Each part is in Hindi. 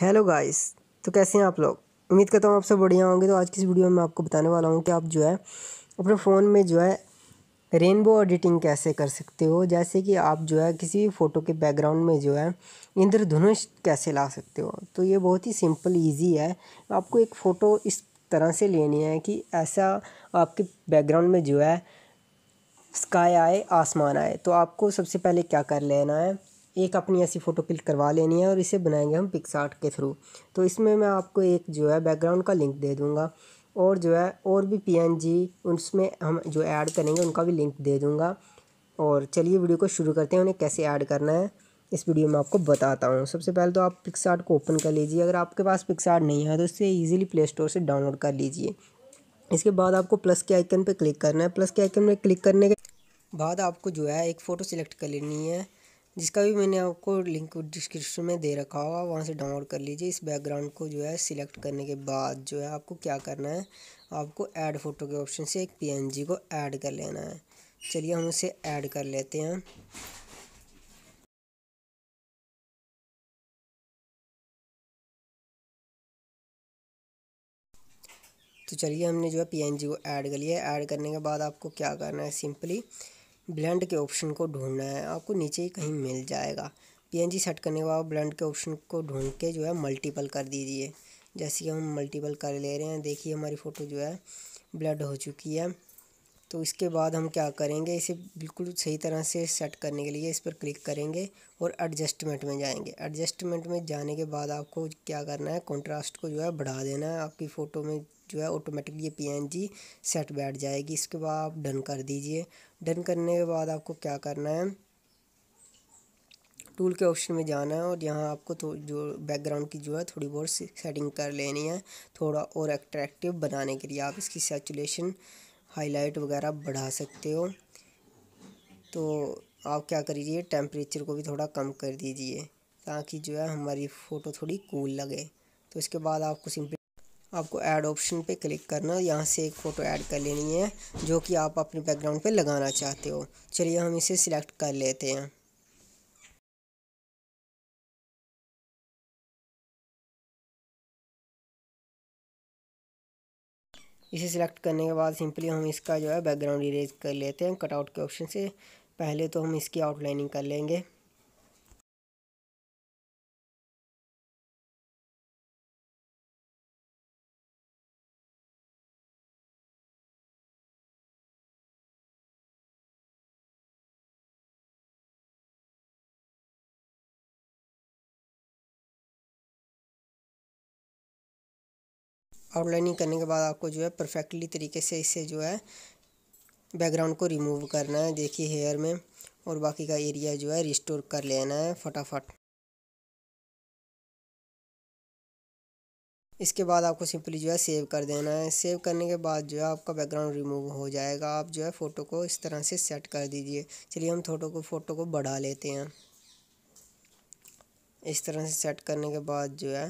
हेलो गाइस तो कैसे हैं आप लोग उम्मीद करता हूँ आप सब बढ़िया होंगे तो आज की इस वीडियो में आपको बताने वाला हूँ कि आप जो है अपने फ़ोन में जो है रेनबो एडिटिंग कैसे कर सकते हो जैसे कि आप जो है किसी भी फ़ोटो के बैकग्राउंड में जो है इंद्रधनुष कैसे ला सकते हो तो ये बहुत ही सिंपल ईजी है आपको एक फ़ोटो इस तरह से लेनी है कि ऐसा आपके बैकग्राउंड में जो है स्काई आए आसमान आए तो आपको सबसे पहले क्या कर लेना है एक अपनी ऐसी फ़ोटो क्लिक करवा लेनी है और इसे बनाएंगे हम पिक्सार्ट के थ्रू तो इसमें मैं आपको एक जो है बैकग्राउंड का लिंक दे दूँगा और जो है और भी पी उसमें हम जो ऐड करेंगे उनका भी लिंक दे दूँगा और चलिए वीडियो को शुरू करते हैं उन्हें कैसे ऐड करना है इस वीडियो में आपको बताता हूँ सबसे पहले तो आप पिक्सार्ट को ओपन कर लीजिए अगर आपके पास पिक्सार्ट नहीं है तो इसे ईजिली प्ले स्टोर से डाउनलोड कर लीजिए इसके बाद आपको प्लस के आइकन पर क्लिक करना है प्लस के आइकन में क्लिक करने के बाद आपको जो है एक फ़ोटो सिलेक्ट कर लेनी है जिसका भी मैंने आपको लिंक डिस्क्रिप्शन में दे रखा होगा वहाँ से डाउनलोड कर लीजिए इस बैकग्राउंड को जो है सिलेक्ट करने के बाद जो है आपको क्या करना है आपको ऐड फोटो के ऑप्शन से एक पी को ऐड कर लेना है चलिए हम उसे ऐड कर लेते हैं तो चलिए हमने जो है पी को ऐड कर लिया ऐड करने के बाद आपको क्या करना है सिंपली ब्लेंड के ऑप्शन को ढूंढना है आपको नीचे ही कहीं मिल जाएगा पीएनजी सेट करने के बाद ब्लेंड के ऑप्शन को ढूंढ के जो है मल्टीपल कर दीजिए जैसे कि हम मल्टीपल कर ले रहे हैं देखिए हमारी फ़ोटो जो है ब्लड हो चुकी है तो इसके बाद हम क्या करेंगे इसे बिल्कुल सही तरह से सेट करने के लिए इस पर क्लिक करेंगे और एडजस्टमेंट में जाएंगे एडजस्टमेंट में जाने के बाद आपको क्या करना है कंट्रास्ट को जो है बढ़ा देना है आपकी फ़ोटो में जो है ऑटोमेटिकली पीएनजी सेट बैठ जाएगी इसके बाद आप डन कर दीजिए डन करने के बाद आपको क्या करना है टूल के ऑप्शन में जाना है और यहाँ आपको तो जो बैकग्राउंड की जो है थोड़ी बहुत सेटिंग कर लेनी है थोड़ा और अट्रैक्टिव बनाने के लिए आप इसकी सेचुलेशन हाईलाइट वगैरह बढ़ा सकते हो तो आप क्या करिए टेम्परेचर को भी थोड़ा कम कर दीजिए ताकि जो है हमारी फ़ोटो थोड़ी कूल लगे तो इसके बाद आपको सिंपली आपको ऐड ऑप्शन पे क्लिक करना यहाँ से एक फ़ोटो ऐड कर लेनी है जो कि आप अपने बैकग्राउंड पे लगाना चाहते हो चलिए हम इसे सिलेक्ट कर लेते हैं इसे सिलेक्ट करने के बाद सिंपली हम इसका जो है बैकग्राउंड इरेज कर लेते हैं कटआउट के ऑप्शन से पहले तो हम इसकी आउटलाइनिंग कर लेंगे आउटलाइनिंग करने के बाद आपको जो है परफेक्टली तरीके से इसे जो है बैकग्राउंड को रिमूव करना है देखिए हेयर में और बाकी का एरिया जो है रिस्टोर कर लेना है फटाफट इसके बाद आपको सिंपली जो है सेव कर देना है सेव करने के बाद जो है आपका बैकग्राउंड रिमूव हो जाएगा आप जो है फ़ोटो को इस तरह से सेट कर दीजिए चलिए हम फोटो को फ़ोटो को बढ़ा लेते हैं इस तरह से सेट करने के बाद जो है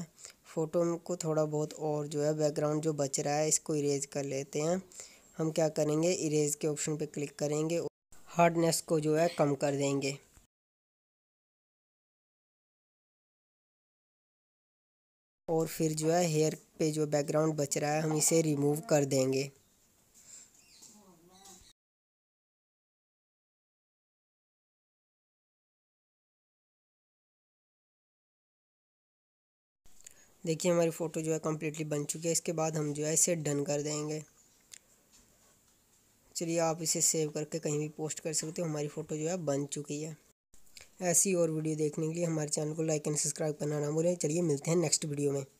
फ़ोटो को थोड़ा बहुत और जो है बैकग्राउंड जो बच रहा है इसको इरेज कर लेते हैं हम क्या करेंगे इरेज के ऑप्शन पे क्लिक करेंगे हार्डनेस को जो है कम कर देंगे और फिर जो है हेयर पे जो बैकग्राउंड बच रहा है हम इसे रिमूव कर देंगे देखिए हमारी फ़ोटो जो है कम्प्लीटली बन चुकी है इसके बाद हम जो है इसे डन कर देंगे चलिए आप इसे सेव करके कहीं भी पोस्ट कर सकते हो हमारी फ़ोटो जो है बन चुकी है ऐसी और वीडियो देखने के लिए हमारे चैनल को लाइक एंड सब्सक्राइब करना ना भूलें चलिए मिलते हैं नेक्स्ट वीडियो में